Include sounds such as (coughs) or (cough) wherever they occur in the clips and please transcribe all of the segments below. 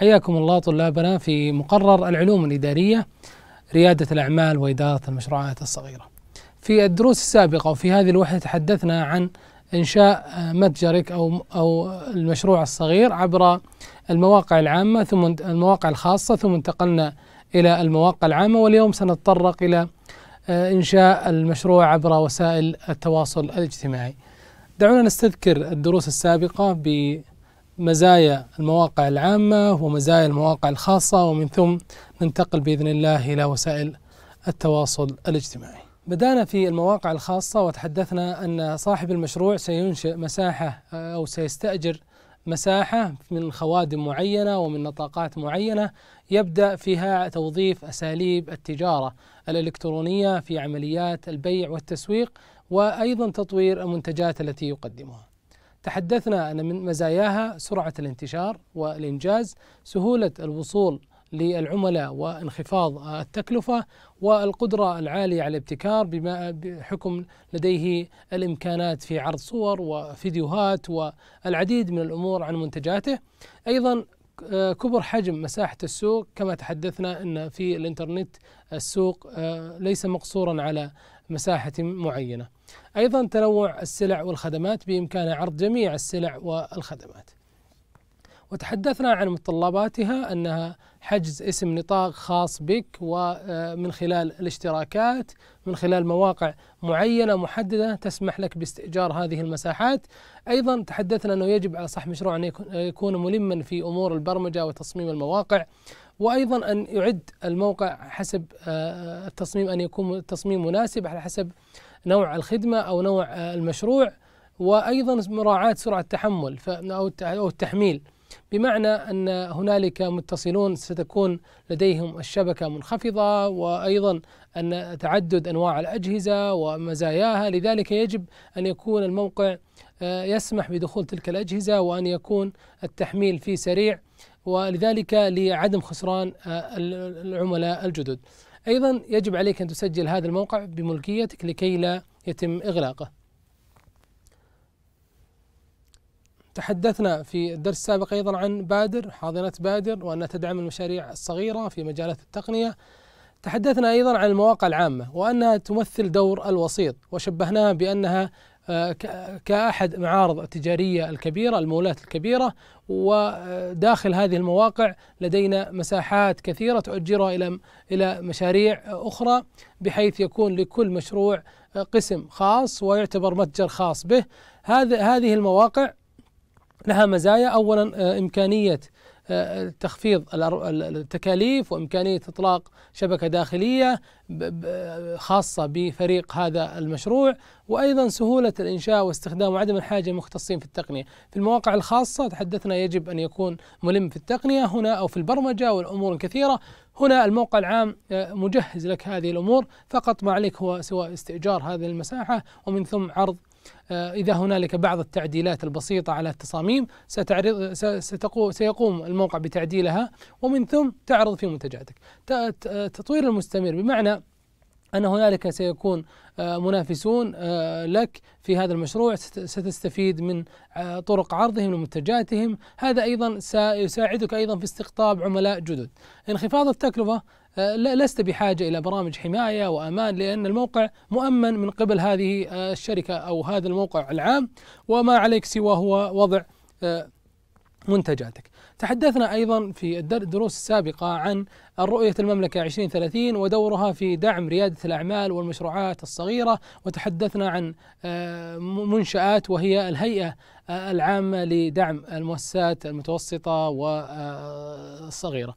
حياكم الله طلابنا في مقرر العلوم الإدارية ريادة الأعمال وإدارة المشروعات الصغيرة. في الدروس السابقة وفي هذه الوحدة تحدثنا عن إنشاء متجرك أو أو المشروع الصغير عبر المواقع العامة ثم المواقع الخاصة ثم انتقلنا إلى المواقع العامة واليوم سنتطرق إلى آه، إنشاء المشروع عبر وسائل التواصل الاجتماعي. دعونا نستذكر الدروس السابقة ب مزايا المواقع العامة ومزايا المواقع الخاصة ومن ثم ننتقل بإذن الله إلى وسائل التواصل الاجتماعي بدأنا في المواقع الخاصة وتحدثنا أن صاحب المشروع سينشئ مساحة آه، أو سيستأجر مساحة من خوادم معينة ومن نطاقات معينة يبدأ فيها توظيف أساليب التجارة الإلكترونية في عمليات البيع والتسويق وأيضا تطوير المنتجات التي يقدمها تحدثنا أن من مزاياها سرعة الانتشار والإنجاز سهولة الوصول للعملاء وانخفاض التكلفة والقدرة العالية على الابتكار بما بحكم لديه الإمكانات في عرض صور وفيديوهات والعديد من الأمور عن منتجاته أيضا آه، كبر حجم مساحة السوق كما تحدثنا أن في الإنترنت السوق آه، ليس مقصورا على مساحة معينة أيضا تنوع السلع والخدمات بإمكانها عرض جميع السلع والخدمات وتحدثنا عن متطلباتها أنها حجز اسم نطاق خاص بك ومن آه، خلال الاشتراكات من خلال مواقع معينة محددة تسمح لك باستئجار هذه المساحات أيضا تحدثنا أنه يجب على صاحب مشروع أن يكون ملما في أمور البرمجة وتصميم المواقع وأيضا أن يعد الموقع حسب آه، آه، التصميم أن يكون تصميم مناسب على حسب نوع الخدمة أو نوع آه، المشروع وأيضا مراعاة سرعة التحمل أو التحميل بمعنى أن هنالك متصلون ستكون لديهم الشبكة منخفضة وأيضا أن تعدد أنواع الأجهزة ومزاياها لذلك يجب أن يكون الموقع يسمح بدخول تلك الأجهزة وأن يكون التحميل فيه سريع ولذلك لعدم خسران آه، العملاء الجدد أيضا يجب عليك أن تسجل هذا الموقع بملكيتك لكي لا يتم إغلاقه تحدثنا في الدرس السابق أيضا عن بادر حاضنة بادر وأنها تدعم المشاريع الصغيرة في مجالات التقنية تحدثنا أيضا عن المواقع العامة وأنها تمثل دور الوسيط وشبهناها بأنها آه، كأحد معارض التجارية الكبيرة المولات الكبيرة وداخل هذه المواقع لدينا مساحات كثيرة تؤجرها إلى إلى مشاريع أخرى بحيث يكون لكل مشروع آه، قسم خاص ويعتبر متجر خاص به هذه المواقع لها مزايا أولا آه، إمكانية تخفيض التكاليف وإمكانية إطلاق شبكة داخلية خاصة بفريق هذا المشروع وأيضا سهولة الإنشاء واستخدام وعدم الحاجة مختصين في التقنية في المواقع الخاصة تحدثنا يجب أن يكون ملم في التقنية هنا أو في البرمجة والأمور الكثيرة هنا الموقع العام آه، مجهز لك هذه الأمور فقط ما عليك هو سوى استئجار هذه المساحة ومن ثم عرض آه، إذا هنالك بعض التعديلات البسيطة على التصاميم ستعرض ستقو سيقوم الموقع بتعديلها ومن ثم تعرض في منتجاتك تطوير المستمر بمعنى أن هنالك سيكون آه، منافسون آه، لك في هذا المشروع ستستفيد من طرق عرضهم لمنتجاتهم هذا أيضا سيساعدك أيضا في استقطاب عملاء جدد انخفاض التكلفة آه، لست بحاجة إلى برامج حماية وأمان لأن الموقع مؤمن من قبل هذه آه، الشركة أو هذا الموقع العام وما عليك سوى هو وضع آه، منتجاتك تحدثنا أيضا في الدروس السابقة عن رؤية المملكة 2030 ودورها في دعم ريادة الأعمال والمشروعات الصغيرة وتحدثنا عن منشآت وهي الهيئة العامة لدعم المؤسسات المتوسطة والصغيرة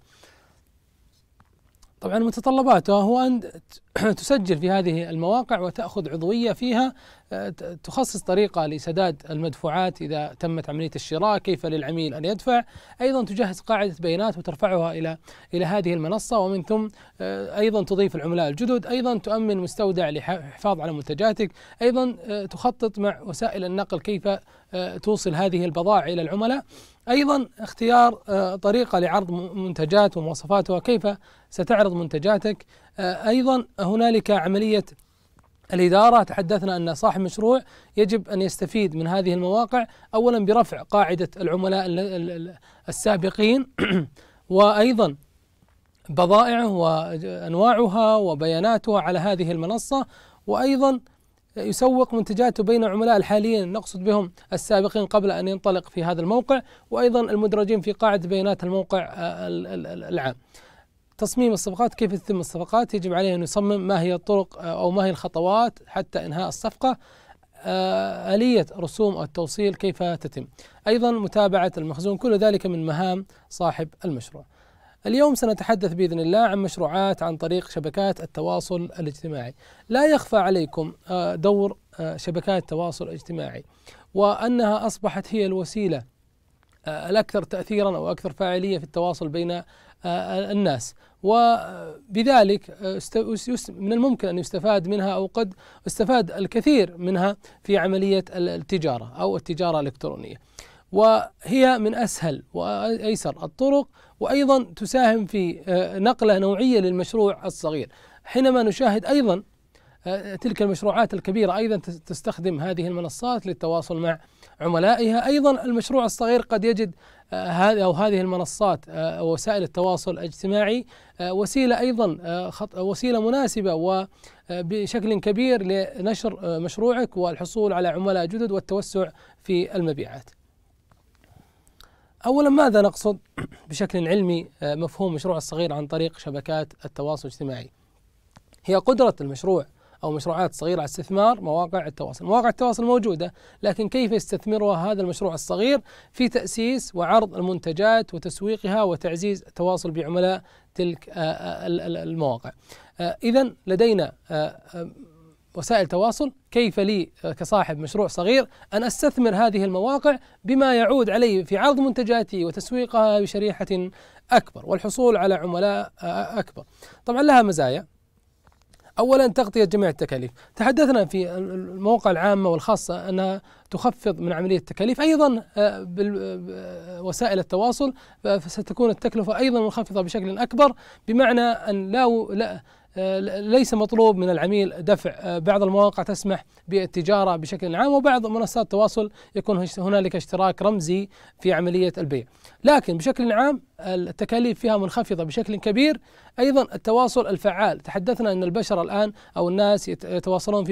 طبعا متطلباته هو أن (clears throat) تسجل في هذه المواقع وتأخذ عضوية فيها آه، تخصص طريقة لسداد المدفوعات إذا تمت عملية الشراء كيف للعميل أن يدفع أيضا تجهز قاعدة بيانات وترفعها إلى إلى هذه المنصة ومن ثم آه، أيضا تضيف العملاء الجدد أيضا تؤمن مستودع للحفاظ على منتجاتك أيضا آه، تخطط مع وسائل النقل كيف توصل هذه البضائع إلى العملاء أيضا اختيار آه، طريقة لعرض منتجات ومواصفات وكيف ستعرض منتجاتك آه، أيضا هنالك عملية الإدارة تحدثنا أن صاحب مشروع يجب أن يستفيد من هذه المواقع أولا برفع قاعدة العملاء السابقين (coughs) وأيضا بضائعه وأنواعها وبياناتها على هذه المنصة وأيضا يسوق منتجاته بين عملاء الحاليين نقصد بهم السابقين قبل أن ينطلق في هذا الموقع وأيضا المدرجين في قاعدة بيانات الموقع آه، العام تصميم الصفقات كيف تتم الصفقات يجب عليه أن يصمم ما هي الطرق آه، أو ما هي الخطوات حتى إنهاء الصفقة آه، آلية رسوم التوصيل كيف تتم أيضا متابعة المخزون كل ذلك من مهام صاحب المشروع اليوم سنتحدث باذن الله عن مشروعات عن طريق شبكات التواصل الاجتماعي. لا يخفى عليكم آه، دور آه، شبكات التواصل الاجتماعي وانها اصبحت هي الوسيله آه، الاكثر تاثيرا او اكثر فاعليه في التواصل بين الناس وبذلك من الممكن ان يستفاد منها او قد استفاد الكثير منها في عمليه التجاره او التجاره الالكترونيه. وهي من اسهل وايسر الطرق وأيضا تساهم في آه، نقلة نوعية للمشروع الصغير حينما نشاهد أيضا آه، تلك المشروعات الكبيرة أيضا تستخدم هذه المنصات للتواصل مع عملائها أيضا المشروع الصغير قد يجد آه، هذا أو هذه المنصات وسائل التواصل الاجتماعي وسيلة أيضا وسيلة مناسبة وبشكل كبير لنشر مشروعك والحصول على عملاء جدد والتوسع في المبيعات اولا ماذا نقصد (clears throat) بشكل علمي آه، مفهوم مشروع الصغير عن طريق شبكات التواصل الاجتماعي هي قدرة المشروع أو مشروعات صغيرة على استثمار مواقع التواصل مواقع التواصل موجودة لكن كيف يستثمرها هذا المشروع الصغير في تأسيس وعرض المنتجات وتسويقها وتعزيز التواصل بعملاء تلك آه، آه، المواقع إذا لدينا وسائل تواصل كيف لي كصاحب مشروع صغير أن أستثمر هذه المواقع بما يعود علي في عرض منتجاتي وتسويقها بشريحة أكبر والحصول على عملاء أكبر طبعا لها مزايا اولا تغطيه جميع التكاليف، تحدثنا في المواقع العامه والخاصه انها تخفض من عمليه التكاليف، ايضا آه، آه، وسائل التواصل فستكون التكلفه ايضا منخفضه بشكل اكبر بمعنى ان لا, لا آه، ليس مطلوب من العميل دفع آه، بعض المواقع تسمح بالتجارة بشكل عام وبعض منصات التواصل يكون هنالك اشتراك رمزي في عملية البيع لكن بشكل عام التكاليف فيها منخفضة بشكل كبير أيضا التواصل الفعال تحدثنا أن البشر الآن أو الناس يتواصلون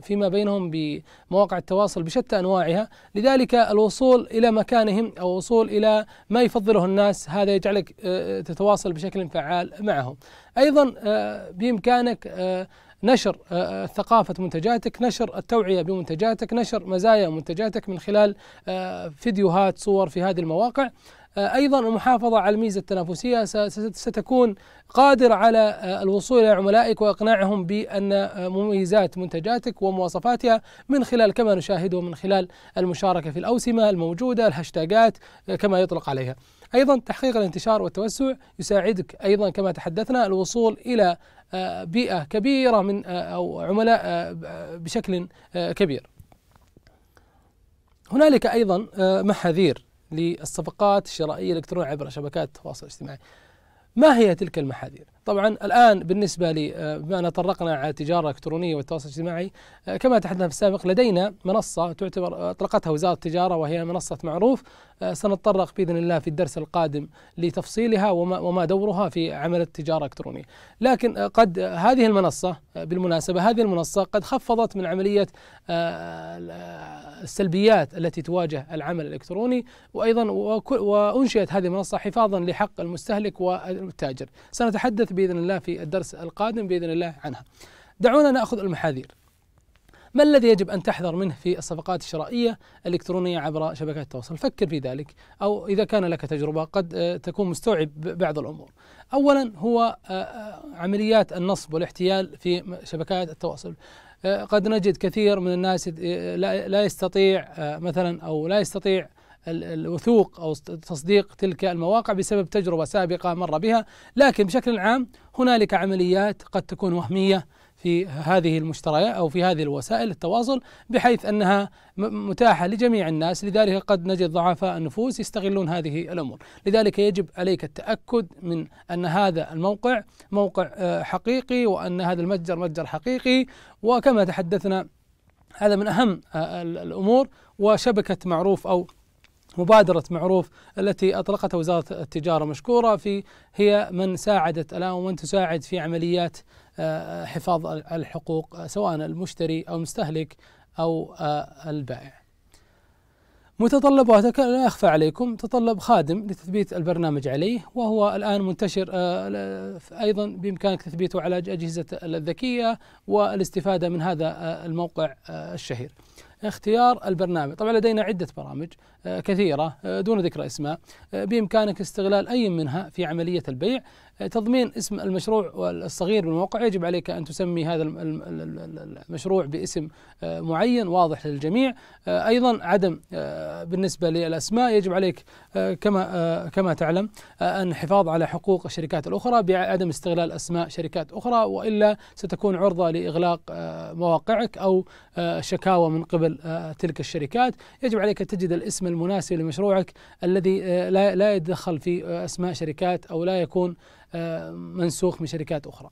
فيما بينهم بمواقع التواصل بشتى أنواعها لذلك الوصول إلى مكانهم أو وصول إلى ما يفضله الناس هذا يجعلك آه، تتواصل بشكل فعال معهم أيضا آه، بإمكانك آه، نشر آه، ثقافة منتجاتك نشر التوعية بمنتجاتك نشر مزايا منتجاتك من خلال فيديوهات صور في هذه المواقع ايضا المحافظه على الميزه التنافسيه ستكون قادره على الوصول الى عملائك واقناعهم بان مميزات منتجاتك ومواصفاتها من خلال كما نشاهده من خلال المشاركه في الاوسمه الموجوده الهاشتاجات كما يطلق عليها. أيضا تحقيق الانتشار والتوسع يساعدك أيضا كما تحدثنا الوصول إلى آه، بيئة كبيرة من آه، أو عملاء آه، بشكل كبير هنالك أيضا محاذير للصفقات الشرائية الإلكترونية عبر شبكات التواصل الاجتماعي ما هي تلك المحاذير؟ طبعا الان بالنسبه ل آه، بما ان تطرقنا على التجاره الالكترونيه والتواصل الاجتماعي آه، كما تحدثنا في السابق لدينا منصه تعتبر آه، اطلقتها وزاره التجاره وهي منصه معروف سنتطرق باذن الله في الدرس القادم لتفصيلها وما, وما دورها في عمل التجاره الالكترونيه، لكن قد هذه المنصه بالمناسبه هذه المنصه قد خفضت من عمليه السلبيات التي تواجه العمل الالكتروني وايضا وانشئت هذه المنصه حفاظا لحق المستهلك والتاجر، سنتحدث باذن الله في الدرس القادم باذن الله عنها. دعونا ناخذ المحاذير. ما الذي يجب أن تحذر منه في الصفقات الشرائية الإلكترونية عبر شبكات التواصل فكر في ذلك أو إذا كان لك تجربة قد آه، تكون مستوعب بعض الأمور أولا هو آه، آه، عمليات النصب والاحتيال في شبكات التواصل قد نجد كثير من الناس لا يستطيع مثلا أو لا يستطيع الوثوق أو تصديق تلك المواقع بسبب تجربة سابقة مر بها لكن بشكل عام هنالك عمليات قد تكون وهمية في هذه المشتريات او في هذه الوسائل التواصل بحيث انها متاحه لجميع الناس لذلك قد نجد ضعفاء النفوس يستغلون هذه الامور، لذلك يجب عليك التاكد من ان هذا الموقع موقع آه، حقيقي وان هذا المتجر متجر حقيقي وكما تحدثنا هذا من اهم آه، الامور وشبكه معروف او مبادرة معروف التي أطلقتها وزارة التجارة مشكورة في هي من ساعدت الآن ومن تساعد في عمليات آه، حفاظ الحقوق آه، سواء المشتري أو المستهلك أو آه، البائع متطلباته لا أخفى عليكم تطلب خادم لتثبيت البرنامج عليه وهو الآن منتشر أيضا بإمكانك تثبيته على أجهزة الذكية والاستفادة من هذا الموقع الشهير اختيار البرنامج طبعا لدينا عدة برامج آه، كثيرة آه، دون ذكر اسماء آه، بإمكانك استغلال أي منها في عملية البيع تضمين اسم المشروع الصغير بالموقع يجب عليك أن تسمي هذا المشروع باسم آه، معين واضح للجميع آه، أيضا عدم آه، بالنسبة للأسماء يجب عليك كما كما تعلم أن الحفاظ على حقوق الشركات الأخرى بعدم استغلال أسماء شركات أخرى وإلا ستكون عرضة لإغلاق مواقعك أو شكاوى من قبل تلك الشركات يجب عليك تجد الاسم المناسب لمشروعك الذي لا يتدخل في أسماء شركات أو لا يكون آه، منسوخ من شركات أخرى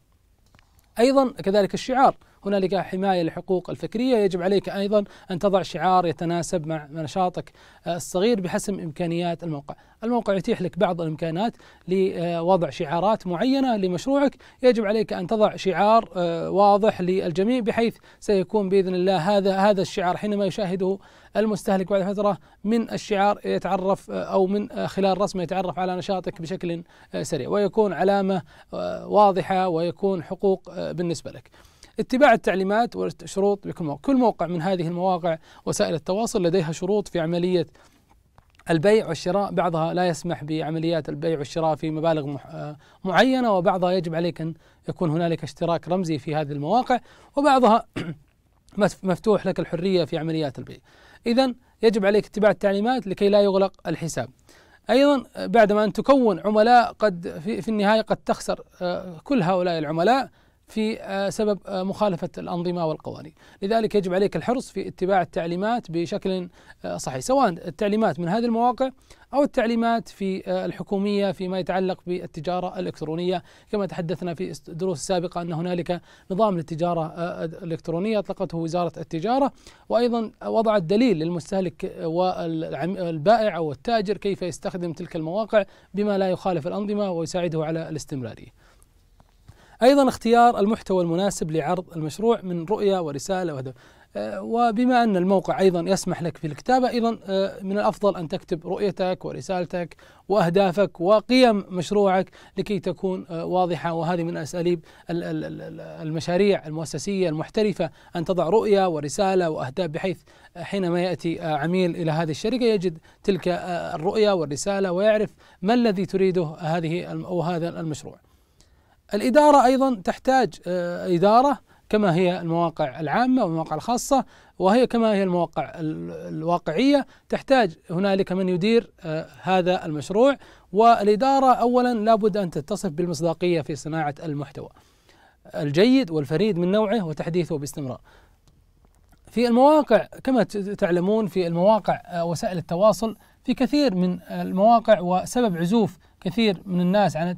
أيضا كذلك الشعار هنالك حماية للحقوق الفكرية يجب عليك أيضا أن تضع شعار يتناسب مع نشاطك الصغير بحسب إمكانيات الموقع الموقع يتيح لك بعض الإمكانات لوضع شعارات معينة لمشروعك يجب عليك أن تضع شعار آه، واضح للجميع بحيث سيكون بإذن الله هذا هذا الشعار حينما يشاهده المستهلك بعد فترة من الشعار يتعرف آه، أو من آه، خلال رسمه يتعرف على نشاطك بشكل سريع ويكون علامة واضحة ويكون حقوق بالنسبة لك اتباع التعليمات والشروط بكل موقع كل موقع من هذه المواقع وسائل التواصل لديها شروط في عملية البيع والشراء بعضها لا يسمح بعمليات البيع والشراء في مبالغ آه، معينة وبعضها يجب عليك أن يكون هنالك اشتراك رمزي في هذه المواقع وبعضها (coughs) مفتوح لك الحرية في عمليات البيع إذا يجب عليك اتباع التعليمات لكي لا يغلق الحساب ايضا بعدما ان تكون عملاء قد في, في النهايه قد تخسر آه، كل هؤلاء العملاء في آه، سبب آه، مخالفة الأنظمة والقوانين لذلك يجب عليك الحرص في اتباع التعليمات بشكل آه، صحيح سواء التعليمات من هذه المواقع أو التعليمات في الحكومية فيما يتعلق بالتجارة الإلكترونية كما تحدثنا في الدروس السابقة أن هنالك نظام للتجارة الإلكترونية أطلقته وزارة التجارة وأيضا وضعت دليل للمستهلك والبائع أو التاجر كيف يستخدم تلك المواقع بما لا يخالف الأنظمة ويساعده على الاستمرارية أيضا اختيار المحتوى المناسب لعرض المشروع من رؤية ورسالة وهدف آه، وبما أن الموقع أيضا يسمح لك في الكتابة أيضا آه، من الأفضل أن تكتب رؤيتك ورسالتك وأهدافك وقيم مشروعك لكي تكون آه، واضحة وهذه من أساليب المشاريع المؤسسية المحترفة أن تضع رؤية ورسالة وأهداف بحيث حينما يأتي عميل إلى هذه الشركة يجد تلك الرؤية والرسالة ويعرف ما الذي تريده هذه أو هذا المشروع الإدارة أيضا تحتاج آه، إدارة كما هي المواقع العامة والمواقع الخاصة وهي كما هي المواقع الواقعية تحتاج هنالك من يدير آه، هذا المشروع والإدارة أولا لابد أن تتصف بالمصداقية في صناعة المحتوى الجيد والفريد من نوعه وتحديثه باستمرار في المواقع كما تعلمون في المواقع آه، وسائل التواصل في كثير من المواقع وسبب عزوف كثير من الناس عن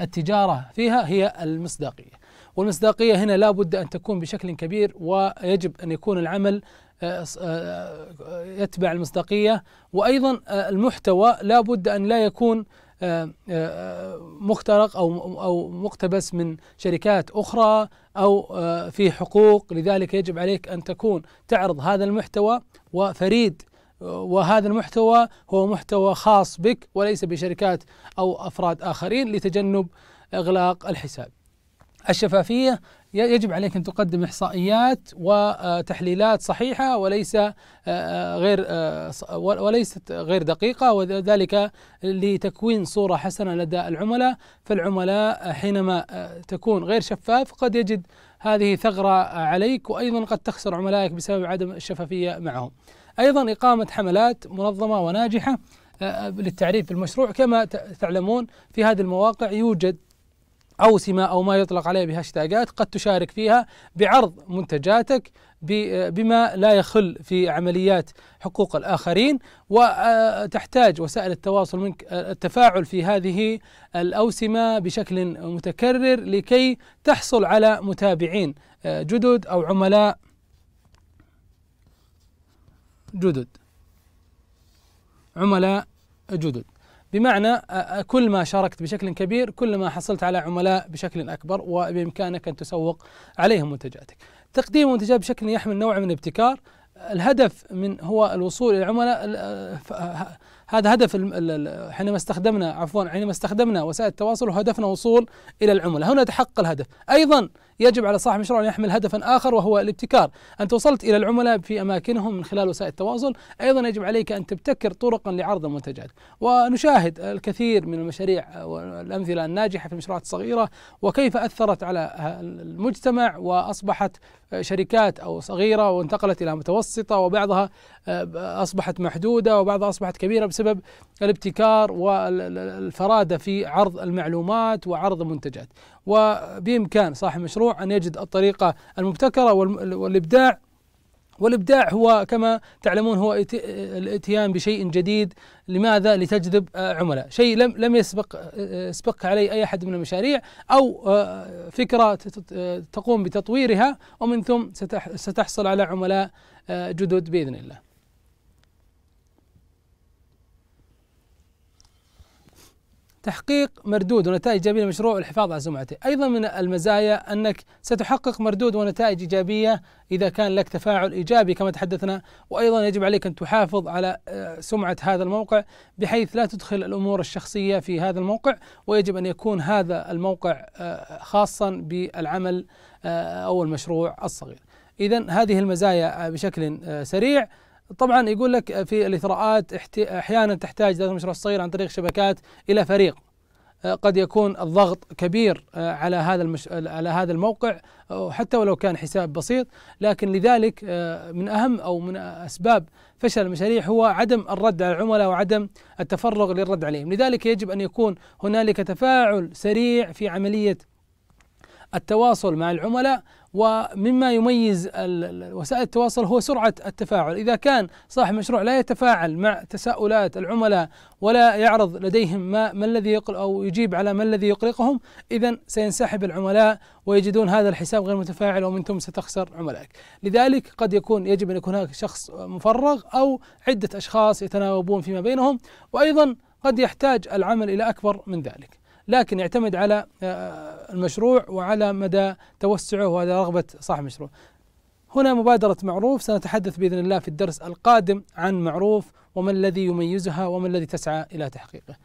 التجارة فيها هي المصداقية والمصداقية هنا لا بد أن تكون بشكل كبير ويجب أن يكون العمل آه، آه، آه، يتبع المصداقية وأيضا المحتوى لا بد أن لا يكون مخترق أو أو مقتبس من شركات أخرى أو في حقوق لذلك يجب عليك أن تكون تعرض هذا المحتوى وفريد وهذا المحتوى هو محتوى خاص بك وليس بشركات أو أفراد آخرين لتجنب إغلاق الحساب الشفافية يجب عليك أن تقدم إحصائيات وتحليلات صحيحة وليس آه، آه، غير آه، وليست غير دقيقة وذلك لتكوين صورة حسنة لدى العملاء فالعملاء حينما تكون غير شفاف قد يجد هذه ثغرة عليك وأيضا قد تخسر عملائك بسبب عدم الشفافية معهم أيضا إقامة حملات منظمة وناجحة آه، آه، للتعريف بالمشروع كما تعلمون في هذه المواقع يوجد أوسمة أو ما يطلق عليه بهاشتاجات قد تشارك فيها بعرض منتجاتك آه، بما لا يخل في عمليات حقوق الآخرين وتحتاج وسائل التواصل منك التفاعل في هذه الأوسمة بشكل متكرر لكي تحصل على متابعين جدد أو عملاء جدد عملاء جدد بمعنى كل ما شاركت بشكل كبير كل ما حصلت على عملاء بشكل أكبر وبإمكانك أن تسوق عليهم منتجاتك تقديم المنتجات بشكل يحمل نوع من الابتكار الهدف من هو الوصول الى العملاء هذا هدف حينما استخدمنا عفوا حينما استخدمنا وسائل التواصل هدفنا وصول الى العملاء هنا تحقق الهدف ايضا يجب على صاحب المشروع أن يحمل هدفا آخر وهو الابتكار أنت وصلت إلى العملاء في أماكنهم من خلال وسائل التواصل أيضا يجب عليك أن تبتكر طرقا لعرض المنتجات ونشاهد الكثير من المشاريع والأمثلة الناجحة في المشروعات الصغيرة وكيف أثرت على المجتمع وأصبحت شركات أو صغيرة وانتقلت إلى متوسطة وبعضها أصبحت محدودة وبعضها أصبحت كبيرة بسبب الابتكار والفرادة في عرض المعلومات وعرض المنتجات وبإمكان صاحب المشروع أن يجد الطريقة المبتكرة والإبداع والابداع هو كما تعلمون هو الاتيان بشيء جديد لماذا لتجذب آه، عملاء شيء لم لم يسبق آه، سبق عليه اي احد من المشاريع او آه، فكره تقوم بتطويرها ومن ثم ستحصل على عملاء جدد باذن الله تحقيق مردود ونتائج إيجابية للمشروع والحفاظ على سمعته أيضا من المزايا أنك ستحقق مردود ونتائج إيجابية إذا كان لك تفاعل إيجابي كما تحدثنا وأيضا يجب عليك أن تحافظ على آه، سمعة هذا الموقع بحيث لا تدخل الأمور الشخصية في هذا الموقع ويجب أن يكون هذا الموقع آه، خاصا بالعمل آه، أو المشروع الصغير إذا هذه المزايا بشكل سريع طبعا يقول لك في الاثراءات احيانا تحتاج ذات المشروع الصغير عن طريق شبكات الى فريق آه، قد يكون الضغط كبير آه، على هذا المش... على هذا الموقع آه، حتى ولو كان حساب بسيط لكن لذلك من اهم او من اسباب فشل المشاريع هو عدم الرد على العملاء وعدم التفرغ للرد عليهم لذلك يجب ان يكون هنالك تفاعل سريع في عمليه التواصل مع العملاء ومما يميز وسائل التواصل هو سرعة التفاعل إذا كان صاحب مشروع لا يتفاعل مع تساؤلات العملاء ولا يعرض لديهم ما, ما الذي يقل أو يجيب على ما الذي يقلقهم إذا سينسحب العملاء ويجدون هذا الحساب غير متفاعل ومن ثم ستخسر عملائك لذلك قد يكون يجب أن يكون هناك شخص مفرغ أو عدة أشخاص يتناوبون فيما بينهم وأيضا قد يحتاج العمل إلى أكبر من ذلك لكن يعتمد على آه، المشروع وعلى مدى توسعه وعلى رغبة صاحب المشروع هنا مبادرة معروف سنتحدث بإذن الله في الدرس القادم عن معروف وما الذي يميزها وما الذي تسعى إلى تحقيقه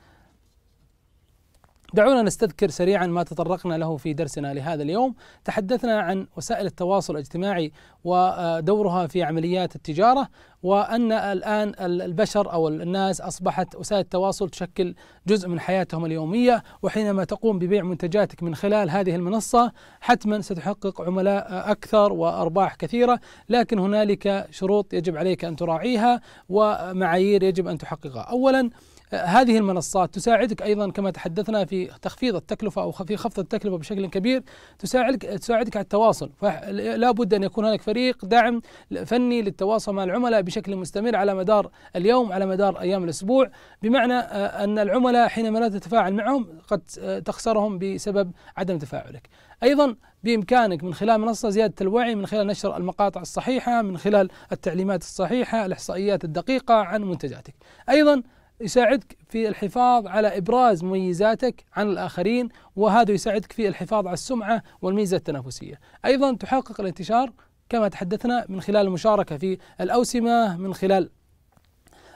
دعونا نستذكر سريعا ما تطرقنا له في درسنا لهذا اليوم، تحدثنا عن وسائل التواصل الاجتماعي ودورها في عمليات التجاره، وان الان البشر او الناس اصبحت وسائل التواصل تشكل جزء من حياتهم اليوميه، وحينما تقوم ببيع منتجاتك من خلال هذه المنصه حتما ستحقق عملاء اكثر وارباح كثيره، لكن هنالك شروط يجب عليك ان تراعيها ومعايير يجب ان تحققها، اولا هذه المنصات تساعدك ايضا كما تحدثنا في تخفيض التكلفه او في خفض التكلفه بشكل كبير تساعدك تساعدك على التواصل فلا بد ان يكون هناك فريق دعم فني للتواصل مع العملاء بشكل مستمر على مدار اليوم على مدار ايام الاسبوع بمعنى آه، ان العملاء حينما لا تتفاعل معهم قد آه، تخسرهم بسبب عدم تفاعلك ايضا بامكانك من خلال منصه زياده الوعي من خلال نشر المقاطع الصحيحه من خلال التعليمات الصحيحه الاحصائيات الدقيقه عن منتجاتك ايضا يساعدك في الحفاظ على ابراز مميزاتك عن الاخرين وهذا يساعدك في الحفاظ على السمعه والميزه التنافسيه. ايضا تحقق الانتشار كما تحدثنا من خلال المشاركه في الاوسمه من خلال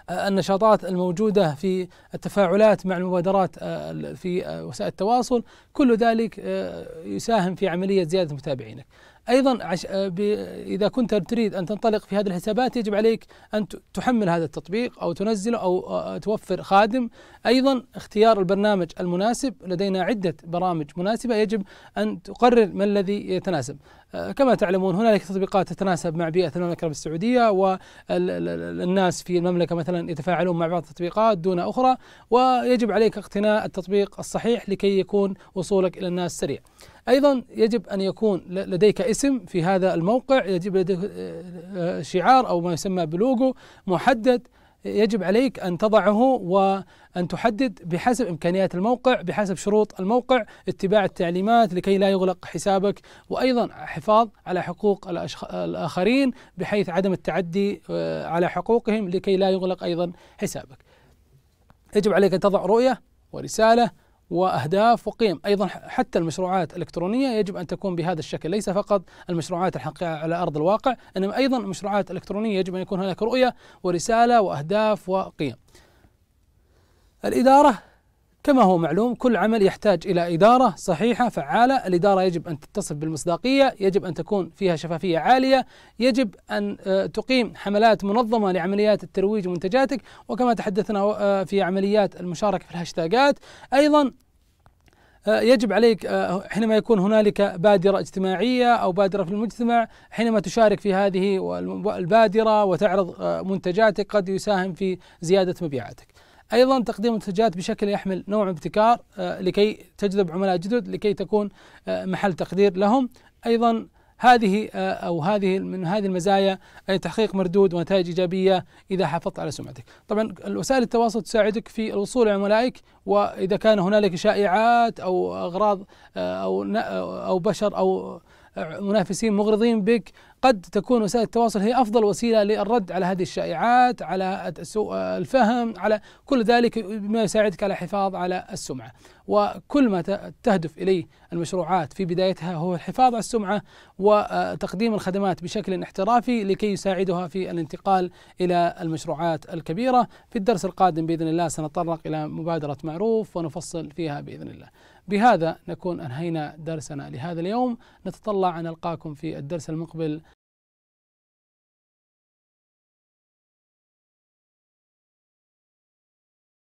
آه، النشاطات الموجودة في التفاعلات مع المبادرات آه، في آه، وسائل التواصل كل ذلك يساهم في عملية زيادة متابعينك ايضا عش... آه، ب... اذا كنت تريد ان تنطلق في هذه الحسابات يجب عليك ان تحمل هذا التطبيق او تنزله او آه، آه، توفر خادم ايضا اختيار البرنامج المناسب لدينا عده برامج مناسبه يجب ان تقرر ما الذي يتناسب كما تعلمون هنالك تطبيقات تتناسب مع بيئه المملكه السعوديه والناس في المملكه مثلا يتفاعلون مع بعض التطبيقات دون اخرى ويجب عليك اقتناء التطبيق الصحيح لكي يكون وصولك الى الناس سريع. أيضا يجب أن يكون لديك اسم في هذا الموقع يجب لديك آه، آه، شعار أو ما يسمى بلوجو محدد يجب عليك أن تضعه وأن تحدد بحسب إمكانيات الموقع بحسب شروط الموقع اتباع التعليمات لكي لا يغلق حسابك وأيضا حفاظ على حقوق الآخرين بحيث عدم التعدي آه، على حقوقهم لكي لا يغلق أيضا حسابك يجب عليك أن تضع رؤية ورسالة واهداف وقيم، ايضا حتى المشروعات الالكترونيه يجب ان تكون بهذا الشكل، ليس فقط المشروعات الحقيقه على ارض الواقع، انما ايضا المشروعات الالكترونيه يجب ان يكون هناك رؤيه ورساله واهداف وقيم. الاداره كما هو معلوم كل عمل يحتاج الى اداره صحيحه فعاله، الاداره يجب ان تتصف بالمصداقيه، يجب ان تكون فيها شفافيه عاليه، يجب ان آه، تقيم حملات منظمه لعمليات الترويج منتجاتك، وكما تحدثنا آه، في عمليات المشاركه في الهاشتاجات، ايضا آه، يجب عليك حينما يكون هنالك بادرة اجتماعية أو بادرة في المجتمع حينما تشارك في هذه البادرة وتعرض منتجاتك قد يساهم في زيادة مبيعاتك ايضا تقديم منتجات بشكل يحمل نوع ابتكار آه، لكي تجذب عملاء جدد لكي تكون آه، محل تقدير لهم ايضا هذه آه، او هذه من هذه المزايا اي تحقيق مردود ونتائج ايجابيه اذا حافظت على سمعتك. طبعا وسائل التواصل تساعدك في الوصول الى عملائك واذا كان هنالك شائعات او اغراض او او بشر او منافسين مغرضين بك قد تكون وسائل التواصل هي افضل وسيله للرد على هذه الشائعات على سوء الفهم على كل ذلك بما يساعدك على الحفاظ على السمعه وكل ما تهدف اليه المشروعات في بدايتها هو الحفاظ على السمعه وتقديم الخدمات بشكل احترافي لكي يساعدها في الانتقال الى المشروعات الكبيره في الدرس القادم باذن الله سنتطرق الى مبادره معروف ونفصل فيها باذن الله بهذا نكون انهينا درسنا لهذا اليوم نتطلع ان نلقاكم في الدرس المقبل